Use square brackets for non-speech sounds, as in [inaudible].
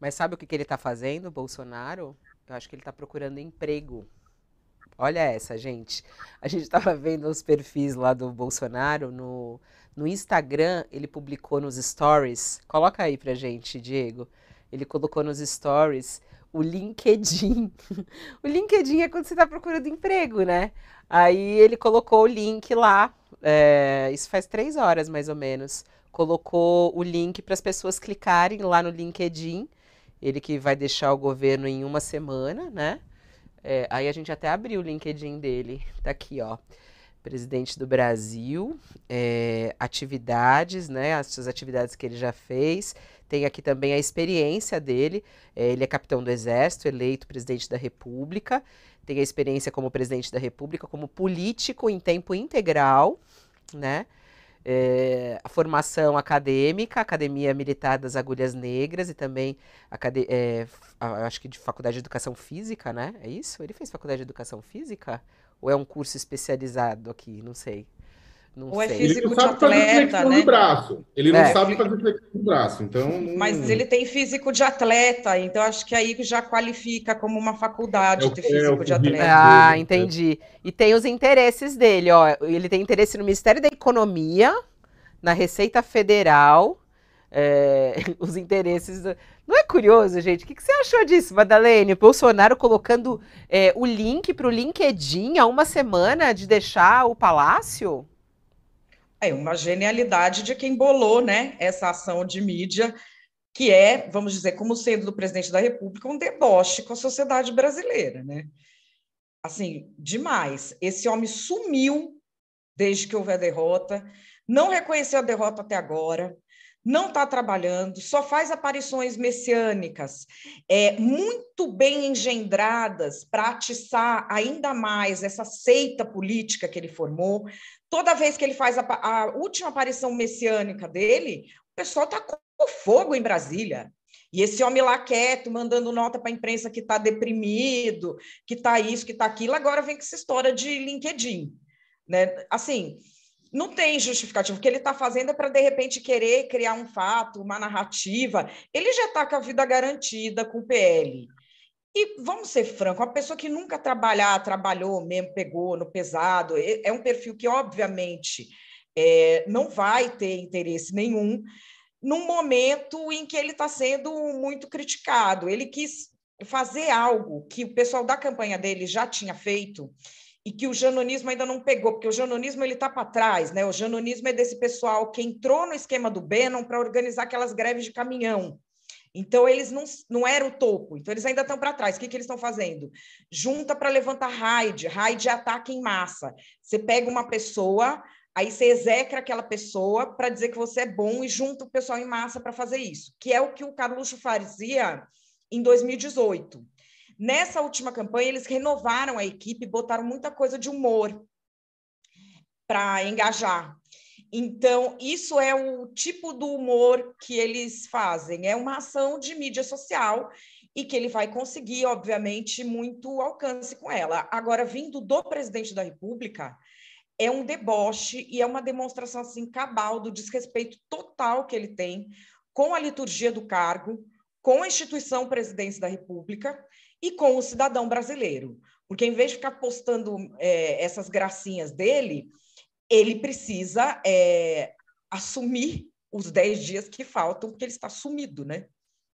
Mas sabe o que, que ele está fazendo, Bolsonaro? Eu acho que ele está procurando emprego. Olha essa, gente. A gente estava vendo os perfis lá do Bolsonaro no, no Instagram, ele publicou nos stories. Coloca aí pra gente, Diego. Ele colocou nos stories o LinkedIn. [laughs] o LinkedIn é quando você está procurando emprego, né? Aí ele colocou o link lá, é, isso faz três horas mais ou menos. Colocou o link para as pessoas clicarem lá no LinkedIn ele que vai deixar o governo em uma semana, né? É, aí a gente até abriu o LinkedIn dele, tá aqui, ó. Presidente do Brasil, é, atividades, né? As suas atividades que ele já fez. Tem aqui também a experiência dele. É, ele é capitão do Exército, eleito presidente da República. Tem a experiência como presidente da República, como político em tempo integral, né? é, a formação acadêmica, Academia Militar das Agulhas Negras e também, acade, é, acho que de Faculdade de Educação Física, né? É isso? Ele fez Faculdade de Educação Física? Ou é um curso especializado aqui? Não sei. Não Ou é sei. é físico ele atleta, né? braço. Ele é, não sabe fazer flexão de braço, então... Mas ele tem físico de atleta, então acho que aí já qualifica como uma faculdade é, ter é físico é, de atleta. Ah, né? entendi. E tem os interesses dele, ó. Ele tem interesse no Ministério da Economia, na Receita Federal, é, [laughs] os interesses. Do... Não é curioso, gente? O que, que você achou disso, Madalene? O Bolsonaro colocando é, o link para o LinkedIn há uma semana de deixar o palácio? É uma genialidade de quem bolou né, essa ação de mídia, que é, vamos dizer, como sendo do presidente da República, um deboche com a sociedade brasileira. Né? Assim, demais. Esse homem sumiu desde que houve a derrota, não reconheceu a derrota até agora, não está trabalhando, só faz aparições messiânicas, é, muito bem engendradas para atiçar ainda mais essa seita política que ele formou. Toda vez que ele faz a, a última aparição messiânica dele, o pessoal está com fogo em Brasília. E esse homem lá quieto, mandando nota para a imprensa que está deprimido, que está isso, que está aquilo, agora vem com essa história de LinkedIn. Né? Assim, não tem justificativo. O que ele está fazendo é para, de repente, querer criar um fato, uma narrativa. Ele já está com a vida garantida com o PL. E vamos ser franco, uma pessoa que nunca trabalhar, ah, trabalhou mesmo, pegou no pesado, é, é um perfil que, obviamente, é, não vai ter interesse nenhum num momento em que ele está sendo muito criticado. Ele quis fazer algo que o pessoal da campanha dele já tinha feito e que o janonismo ainda não pegou, porque o janonismo ele está para trás, né? O janonismo é desse pessoal que entrou no esquema do Bannon para organizar aquelas greves de caminhão. Então eles não, não eram o topo, então eles ainda estão para trás. O que, que eles estão fazendo? Junta para levantar raid, raid é ataque em massa. Você pega uma pessoa, aí você execra aquela pessoa para dizer que você é bom e junta o pessoal em massa para fazer isso, que é o que o Carluxo fazia em 2018. Nessa última campanha, eles renovaram a equipe, botaram muita coisa de humor para engajar. Então, isso é o tipo do humor que eles fazem. É uma ação de mídia social e que ele vai conseguir, obviamente, muito alcance com ela. Agora, vindo do presidente da República, é um deboche e é uma demonstração assim cabal do desrespeito total que ele tem com a liturgia do cargo, com a instituição Presidente da República e com o cidadão brasileiro. Porque em vez de ficar postando é, essas gracinhas dele, ele precisa é, assumir os 10 dias que faltam, porque ele está sumido, né?